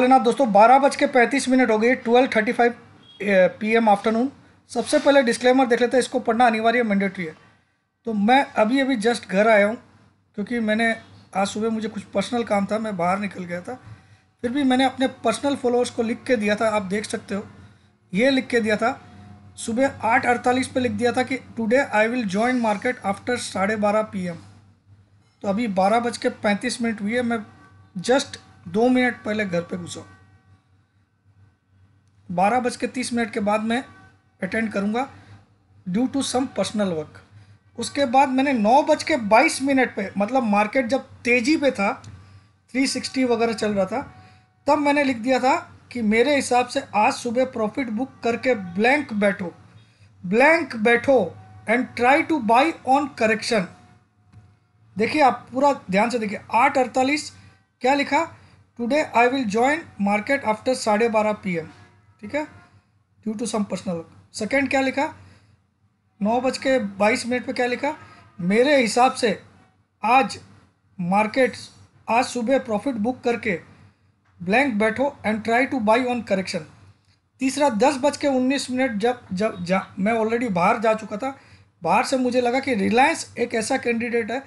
लेना दोस्तों बारह बज के पैंतीस मिनट हो गए twelve thirty five P M afternoon सबसे पहले डिस्क्लेमर देख लेते हैं इसको पढ़ना अनिवार्य मैंडेटरी है तो मैं अभी अभी जस्ट घर आया हूँ क्योंकि मैंने आज सुबह मुझे कुछ पर्सनल काम था मैं बाहर निकल गया था फिर भी मैंने अपने पर्सनल फॉलोअर्स को लिख के दिया था आप देख सकते हो ये लिख के दिया था सुबह आठ अड़तालीस पर लिख दिया था कि today I will join market after साढ़े बारह पी तो अभी बारह बज के पैंतीस मिनट हुई है मैं जस्ट दो मिनट पहले घर पे घुसो बारह बज के तीस मिनट के बाद मैं अटेंड करूँगा due to some personal work उसके बाद मैंने नौ बज के बाईस मिनट पर मतलब मार्केट जब तेज़ी पे था थ्री सिक्सटी वगैरह चल रहा था तब मैंने लिख दिया था कि मेरे हिसाब से आज सुबह प्रॉफिट बुक करके ब्लैंक बैठो ब्लैंक बैठो and try to buy on correction देखिए आप पूरा ध्यान से देखिए आठ अड़तालीस क्या लिखा today I will join market after साढ़े बारह पी ठीक है due to some personal second क्या लिखा नौ बज के बाईस मिनट पर क्या लिखा मेरे हिसाब से आज मार्केट आज सुबह प्रॉफिट बुक करके ब्लैंक बैठो and try to buy on correction तीसरा दस बज के उन्नीस मिनट जब जब जा मैं ऑलरेडी बाहर जा चुका था बाहर से मुझे लगा कि रिलायंस एक ऐसा कैंडिडेट है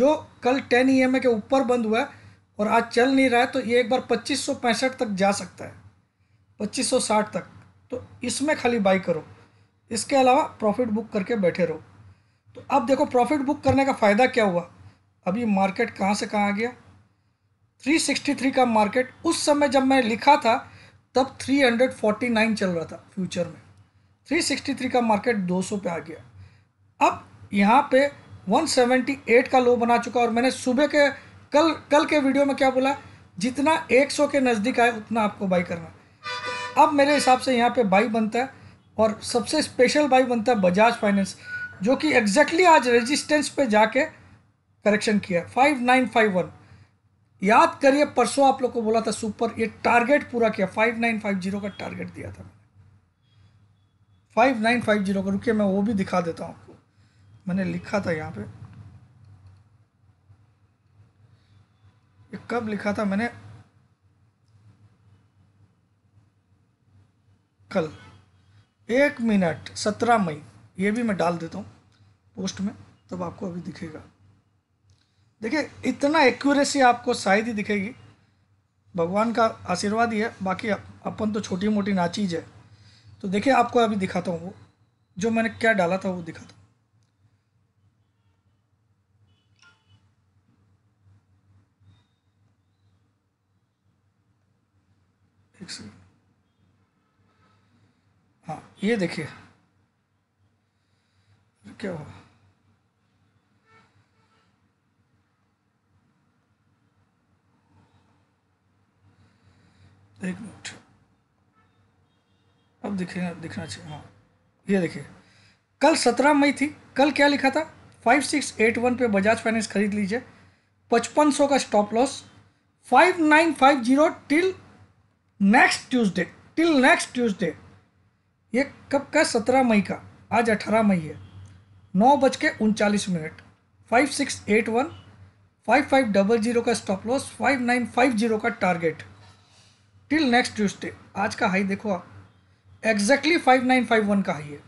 जो कल टेन ई के ऊपर बंद हुआ है और आज चल नहीं रहा है तो ये एक बार पच्चीस तक जा सकता है पच्चीस तक तो इसमें खाली बाई करो इसके अलावा प्रॉफिट बुक करके बैठे रहो तो अब देखो प्रॉफिट बुक करने का फ़ायदा क्या हुआ अभी मार्केट कहाँ से कहाँ आ गया 363 का मार्केट उस समय जब मैं लिखा था तब 349 चल रहा था फ्यूचर में 363 का मार्केट 200 पे आ गया अब यहाँ पे 178 का लो बना चुका और मैंने सुबह के कल कल के वीडियो में क्या बोला जितना 100 के नज़दीक आए उतना आपको बाई करना अब मेरे हिसाब से यहाँ पे बाई बनता है और सबसे स्पेशल बाई बनता है बजाज फाइनेंस जो कि एग्जैक्टली आज रेजिस्टेंस पे जाके करेक्शन किया फाइव नाइन फाइव वन याद करिए परसों आप लोग को बोला था सुपर ये टारगेट पूरा किया फाइव नाइन फाइव जीरो का टारगेट दिया था फाइव नाइन फाइव जीरो का रुकिए मैं वो भी दिखा देता हूँ आपको मैंने लिखा था यहाँ पर कब लिखा था मैंने कल एक मिनट सत्रह मई ये भी मैं डाल देता हूँ पोस्ट में तब आपको अभी दिखेगा देखिए इतना एक्यूरेसी आपको शायद ही दिखेगी भगवान का आशीर्वाद ही है बाकी अपन तो छोटी मोटी नाचीज है तो देखिए आपको अभी दिखाता हूँ वो जो मैंने क्या डाला था वो दिखाता हूँ एक सेकेंड हाँ ये देखिए क्या हुआ एक मिनट अब दिखेगा दिखना चाहिए हाँ ये देखिए कल सत्रह मई थी कल क्या लिखा था फाइव सिक्स एट वन पे बजाज फाइनेंस खरीद लीजिए पचपन सौ का stop loss five nine five zero till next Tuesday till next Tuesday ये कब का सत्रह मई का आज अठारह मई है नौ बज के उनचालीस minute five six eight one five five double zero का stop loss five nine five zero का टारगेट टिल नेक्स्ट ट्यूसडे आज का हाई देखो आप exactly five nine five one का हाई है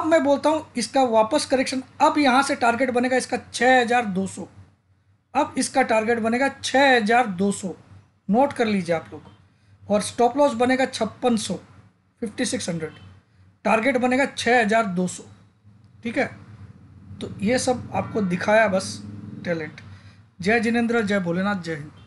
अब मैं बोलता हूँ इसका वापस करेक्शन अब यहाँ से टारगेट बनेगा इसका छः हज़ार दो सौ अब इसका टारगेट बनेगा छः हज़ार दो सौ नोट कर लीजिए आप लोग और स्टॉप लॉस बनेगा छप्पन सौ फिफ्टी सिक्स हंड्रेड टारगेट बनेगा छः हज़ार दो सौ ठीक है तो ये सब आपको दिखाया बस टैलेंट जय जिनेंद्र जय भोलेनाथ जय हिंद